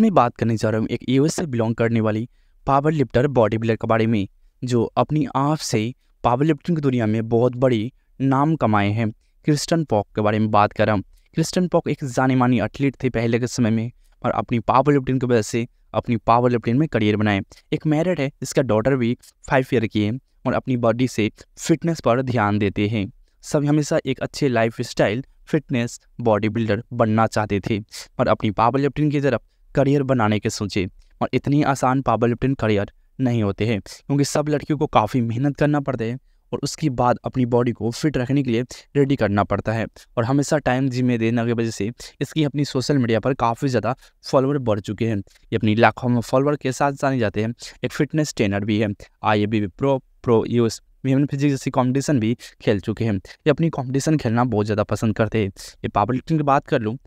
मैं बात करने जा रहा हूँ एक यूएस से बिलोंग करने वाली पावर लिफ्टर बॉडी बिल्डर के बारे में जो अपनी आप से पावर लिफ्टिंग की दुनिया में बहुत बड़ी नाम कमाए हैं क्रिस्टन पॉक के बारे में बात कर रहा हूँ क्रिस्टन पॉक एक जाने मानी एथलीट थे पहले के समय में और अपनी पावर लिफ्टिंग की वजह से अपनी पावर लिफ्टिंग में करियर बनाए एक मैरिड है इसका डॉटर भी फाइव ईयर की है और अपनी बॉडी से फिटनेस पर ध्यान देते हैं सब हमेशा एक अच्छे lifestyle fitness bodybuilder बनना चाहते थे और अपनी पावर लिफ्टिंग की तरफ करियर बनाने के सोचे और इतनी आसान पावर लिफ्टिंग करियर नहीं होते हैं क्योंकि सब लड़कियों को काफ़ी मेहनत करना पड़ता है और उसके बाद अपनी बॉडी को फिट रखने के लिए रेडी करना पड़ता है और हमेशा टाइम जिम्मे देने की वजह से इसकी अपनी सोशल मीडिया पर काफ़ी ज़्यादा फॉलोअर बढ़ चुके हैं ये अपनी लाखों में फॉलोअर के साथ जाने जाते हैं एक फिटनेस ट्रेनर भी है I A B pro pro यूस ह्यूमन फिजिक्स जैसी कॉम्पिटिशन भी खेल चुके हैं ये अपनी कॉम्पिटिशन खेलना बहुत ज़्यादा पसंद करते हैं ये पावर लिफ्टिंग की बात कर लूँ